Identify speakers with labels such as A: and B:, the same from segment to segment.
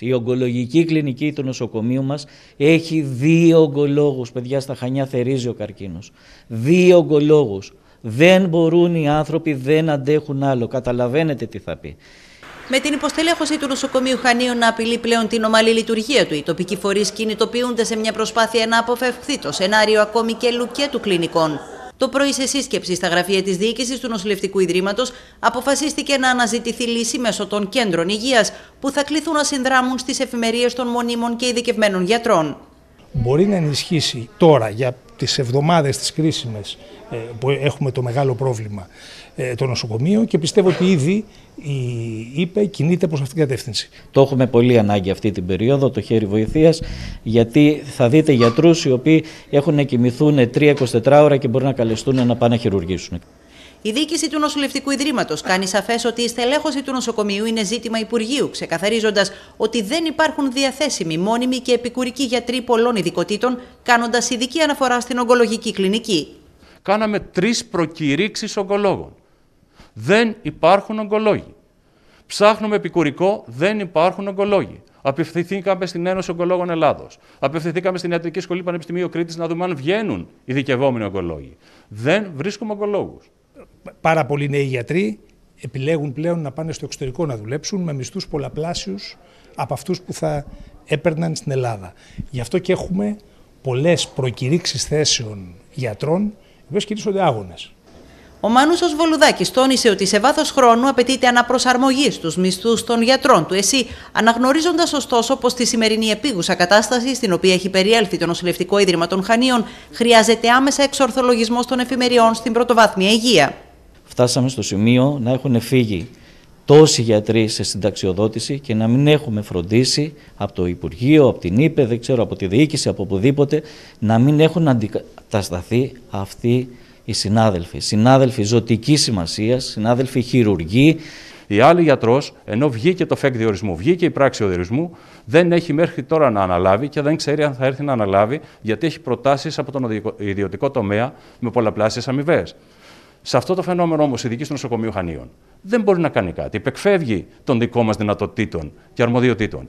A: Η ογκολογική κλινική του νοσοκομείου μας έχει δύο ογκολόγους. παιδιά στα Χανιά θερίζει ο καρκίνος. Δύο ογκολόγους. Δεν μπορούν οι άνθρωποι, δεν αντέχουν άλλο. Καταλαβαίνετε τι θα πει.
B: Με την υποστελέχωση του νοσοκομείου Χανίων να απειλεί πλέον την ομαλή λειτουργία του, οι τοπικοί φορείς κινητοποιούνται σε μια προσπάθεια να αποφευχθεί το σενάριο ακόμη και λουκέτου κλινικών. Το πρωί, σε σύσκεψη στα γραφεία της διοίκησης του Νοσηλευτικού Ιδρύματος, αποφασίστηκε να αναζητηθεί λύση μέσω των κέντρων υγείας, που θα κληθούν να συνδράμουν στις εφημερίες των μονίμων και ειδικευμένων γιατρών.
C: Μπορεί να ενισχύσει τώρα για τις εβδομάδες τις κρίσιμες ε, που έχουμε το μεγάλο πρόβλημα ε, το
A: νοσοκομείο και πιστεύω ότι ήδη η ΥΠΕ κινείται προς αυτήν την κατεύθυνση. Το έχουμε πολύ ανάγκη αυτή την περίοδο, το χέρι βοηθείας, γιατί θα δείτε γιατρούς οι οποίοι έχουν να κοιμηθούν 3-24 ώρα και μπορούν να καλεστούν να πάνε να χειρουργήσουν.
B: Η διοίκηση του Νοσηλευτικού Ιδρύματος κάνει σαφές ότι η στελέχωση του νοσοκομείου είναι ζήτημα Υπουργείου, ξεκαθαρίζοντας ότι δεν υπάρχουν διαθέσιμοι μόνιμοι και επικουρικοί γιατροί πολλών ειδικοτήτων, κάνοντας ειδική αναφορά στην ογκολογική κλινική. Κάναμε τρεις προκηρύξεις ογκολόγων.
D: Δεν υπάρχουν ογκολόγοι. Ψάχνουμε επικουρικό, δεν υπάρχουν ογκολόγοι. Απευθυνθήκαμε στην Ένωση Ογκολόγων Ελλάδος. Απευθυνθήκαμε στην Ιατρική Σχολή Πανεπιστημίου Κρήτης να δούμε αν βγαίνουν οι δικαιωμένοι ογκολόγοι. Δεν βρίσκουμε ογκολόγους
C: πάρα πολλοί νέοι γιατροί επιλέγουν πλέον να πάνε στο εξωτερικό να δουλέψουν με μισθούς πολλαπλάσιους από αυτούς που θα έπαιρναν στην Ελλάδα. Γι' αυτό και έχουμε πολλές προκηρύξεις
B: θέσεων γιατρών, οι οποίες κηρύσσονται άγονες. Ο Μάνουσος Βολουδάκης τόνισε ότι σε βάθος χρόνου απαιτείται αναπροσαρμογή στους μισθούς των γιατρών του ΕΣΥ, αναγνωρίζοντας ωστόσο πως τη σημερινή επίγουσα κατάσταση στην οποία έχει περιέλθει το Νοσηλευτικό Ίδρυμα των Χανίων χρειάζεται άμεσα εξορθολογισμός των εφημεριών στην πρωτοβάθμια υγεία
A: φτάσαμε στο σημείο να έχουν φύγει τόσοι γιατροί σε συνταξιοδότηση και να μην έχουμε φροντίσει από το Υπουργείο, από την ΥΠΕ, δεν ξέρω, από τη διοίκηση, από οπουδήποτε, να μην έχουν αντικατασταθεί αυτοί οι συνάδελφοι. Συνάδελφοι ζωτικής σημασίας, συνάδελφοι χειρουργοί. Η άλλη γιατρός, ενώ βγήκε το φεκ διορισμού, βγήκε η πράξη
D: διορισμού, δεν έχει μέχρι τώρα να αναλάβει και δεν ξέρει αν θα έρθει να αναλάβει, γιατί έχει προτάσεις από τον ιδιωτικό τομέα με πολλαπλάσιες αμοιβές. Σε αυτό το φαινόμενο όμως η δική του νοσοκομείου Χανίων δεν μπορεί να κάνει κάτι. Υπεκφεύγει των δικών μας δυνατοτήτων και αρμοδιοτήτων.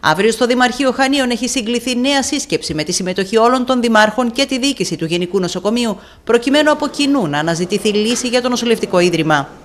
B: Αύριο στο Δημαρχείο Χανίων έχει συγκληθεί νέα σύσκεψη με τη συμμετοχή όλων των δημάρχων και τη διοίκηση του Γενικού Νοσοκομείου, προκειμένου από κοινού να αναζητηθεί λύση για το νοσηλευτικό ίδρυμα.